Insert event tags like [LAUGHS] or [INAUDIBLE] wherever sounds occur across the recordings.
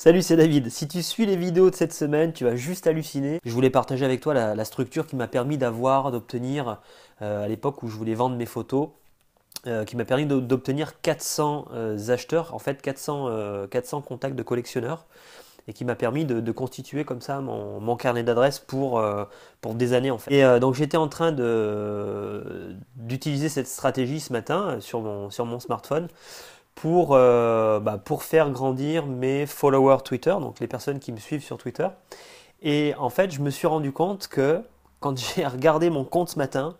Salut, c'est David. Si tu suis les vidéos de cette semaine, tu vas juste halluciner. Je voulais partager avec toi la, structure qui m'a permis d'avoir, d'obtenir, euh, à l'époque où je voulais vendre mes photos, euh, qui m'a permis d'obtenir 400 euh, acheteurs, en fait 400, contacts de collectionneurs, et qui m'a permis de, constituer comme ça mon, carnet d'adresses pour, pour des années en fait. Et donc j'étais en train d'utiliser cette stratégie ce matin sur mon, sur mon smartphone pour, euh, bah, pour faire grandir mes followers Twitter, donc les personnes qui me suivent sur Twitter. Et en fait, je me suis rendu compte que quand [LAUGHS] j'ai regardé mon compte ce matin,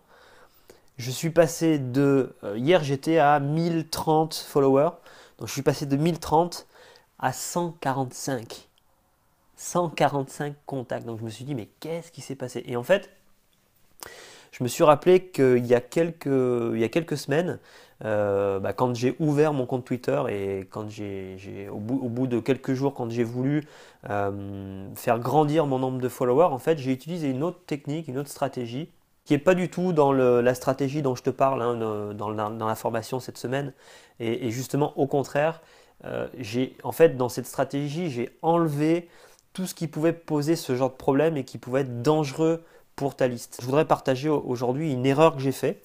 je suis passé de... Euh, hier, j'étais à 1030 followers. Donc, je suis passé de 1030 à 145. 145 contacts. Donc, je me suis dit, mais qu'est-ce qui s'est passé Et en fait, je me suis rappelé qu'il y a quelques, semaines, euh, bah, quand j'ai ouvert mon compte Twitter et quand j'ai, au, bout, de quelques jours, quand j'ai voulu euh, faire grandir mon nombre de followers, en fait, j'ai utilisé une autre technique, une autre stratégie qui n'est pas du tout dans la stratégie dont je te parle hein, dans, la formation cette semaine. Et, justement, au contraire, euh, en fait, dans cette stratégie, j'ai enlevé tout ce qui pouvait poser ce genre de problème et qui pouvait être dangereux pour ta liste. Je voudrais partager aujourd'hui une erreur que j'ai faite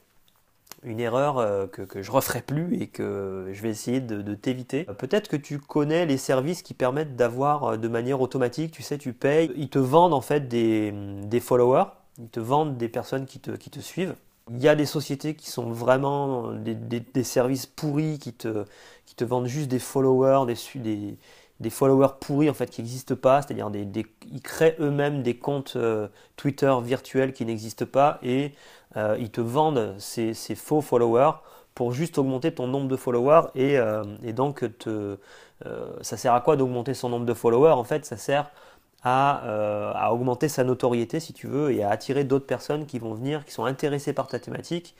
une erreur euh, que, je referai plus et que je vais essayer de, t'éviter. Euh, peut-être que tu connais les services qui permettent d'avoir euh, de manière automatique, tu sais, tu payes, ils te vendent en fait des, mm, followers, ils te vendent des personnes qui te, suivent. Il y a des sociétés qui sont vraiment des, services pourris, qui te, qui te vendent juste des followers, des, des, des followers pourris en fait qui n'existent pas, c'est-à-dire des, ils créent eux-mêmes des comptes euh, Twitter virtuels qui n'existent pas et euh, ils te vendent ces, faux followers pour juste augmenter ton nombre de followers et, euh, donc ça sert à quoi d'augmenter son nombre de followers En fait, ça sert à, à augmenter sa notoriété si tu veux et à attirer d'autres personnes qui vont venir, qui sont intéressées par ta thématique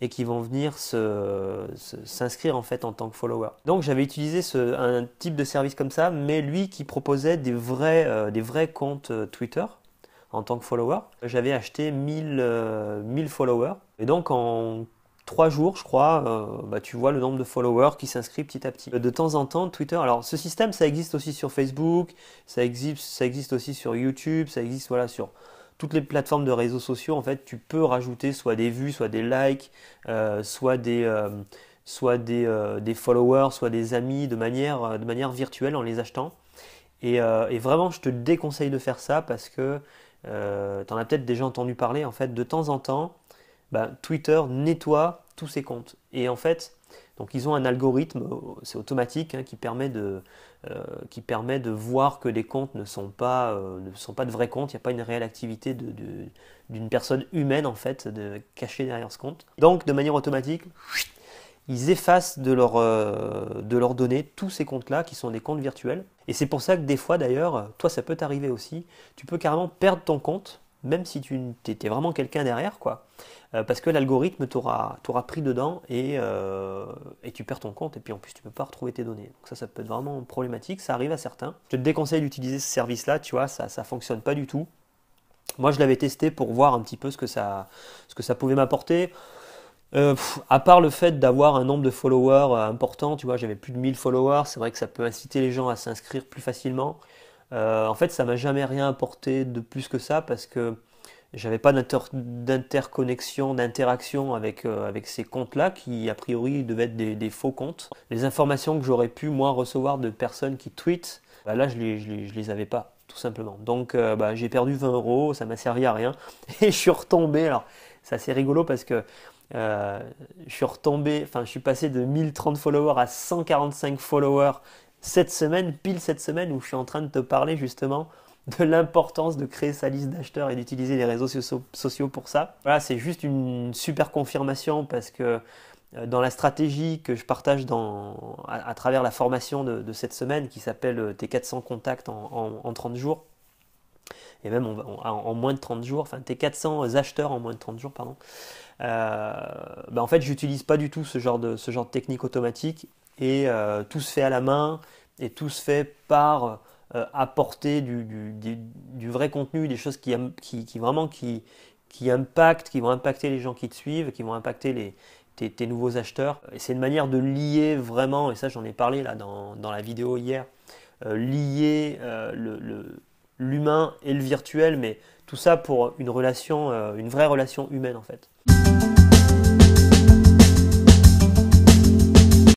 et qui vont venir s'inscrire en fait en tant que follower. Donc j'avais utilisé un type de service comme ça, mais lui qui proposait des vrais, euh, des vrais comptes euh, Twitter en tant que follower. J'avais acheté 1000, 1000 euh, followers et donc en 3 jours, je crois, bah, tu vois le nombre de followers qui s'inscrivent petit à petit. De temps en temps, Twitter. Alors, ce système, ça existe aussi sur Facebook, ça existe, ça existe aussi sur YouTube, ça existe voilà sur toutes les plateformes de réseaux sociaux, en fait, tu peux rajouter soit des vues, soit des likes, euh, soit des, euh, soit euh, des, followers, soit des amis de manière, de manière virtuelle en les achetant. Et, vraiment, je te déconseille de faire ça parce que tu en as peut-être déjà entendu parler. En fait, de temps en temps, bah, Twitter nettoie tous ces comptes. Et en fait, donc ils ont un algorithme, euh, c'est automatique, hein, qui, permet de, euh, qui permet de voir que les comptes ne sont pas, euh, ne sont pas de vrais comptes, il n'y a pas une réelle activité de, d'une personne humaine en fait de, cachée derrière ce compte. Donc de manière automatique, ils effacent de leurs données tous ces comptes-là qui sont des comptes virtuels. Et c'est pour ça que des fois d'ailleurs, toi ça peut t'arriver aussi, tu peux carrément perdre ton compte même si tu étais vraiment quelqu'un derrière, quoi. Euh, parce que l'algorithme t'aura pris dedans euh, et, tu perds ton compte, et puis en plus tu ne peux pas retrouver tes données. Donc ça, ça peut être vraiment problématique, ça arrive à certains. Je te déconseille d'utiliser ce service-là, tu vois, ça ne fonctionne pas du tout. Moi, je l'avais testé pour voir un petit peu ce que ça, ce que ça pouvait m'apporter. Euh, à part le fait d'avoir un nombre de followers important, tu vois, j'avais plus de 1000 followers, c'est vrai que ça peut inciter les gens à s'inscrire plus facilement. Euh, en fait, ça m'a jamais rien apporté de plus que ça parce que j'avais pas d'interconnexion, d'interaction euh, avec, ces comptes-là qui, a priori, devaient être des, faux comptes. Les informations que j'aurais pu, moi, recevoir de personnes qui tweetent, bah, là, je les, les, avais pas, tout simplement. Donc, euh, bah, j'ai perdu 20 euros, ça m'a servi à rien. [LAUGHS] Et je suis retombé. Alors, c'est assez rigolo parce que je suis retombé, enfin, je suis passé de 1030 followers à 145 followers cette semaine, pile cette semaine où je suis en train de te parler justement de l'importance de créer sa liste d'acheteurs et d'utiliser les réseaux sociaux pour ça. Voilà, c'est juste une super confirmation parce que euh, dans la stratégie que je partage à, travers la formation de, cette semaine qui s'appelle euh, Tes 400 contacts en, 30 jours, et même en moins de 30 jours, enfin tes 400 acheteurs en moins de 30 jours, pardon. Euh, bah, en fait, j'utilise pas du tout ce genre de technique automatique et euh, tout se fait à la main et tout se fait par euh, apporter du, vrai contenu, des choses qui, vraiment impactent, qui vont impacter les gens qui te suivent, qui vont impacter tes, nouveaux acheteurs. Et c'est une manière de lier vraiment, et ça j'en ai parlé là dans, la vidéo hier, euh, lier l'humain et le virtuel, mais tout ça pour une relation, une vraie relation humaine en fait.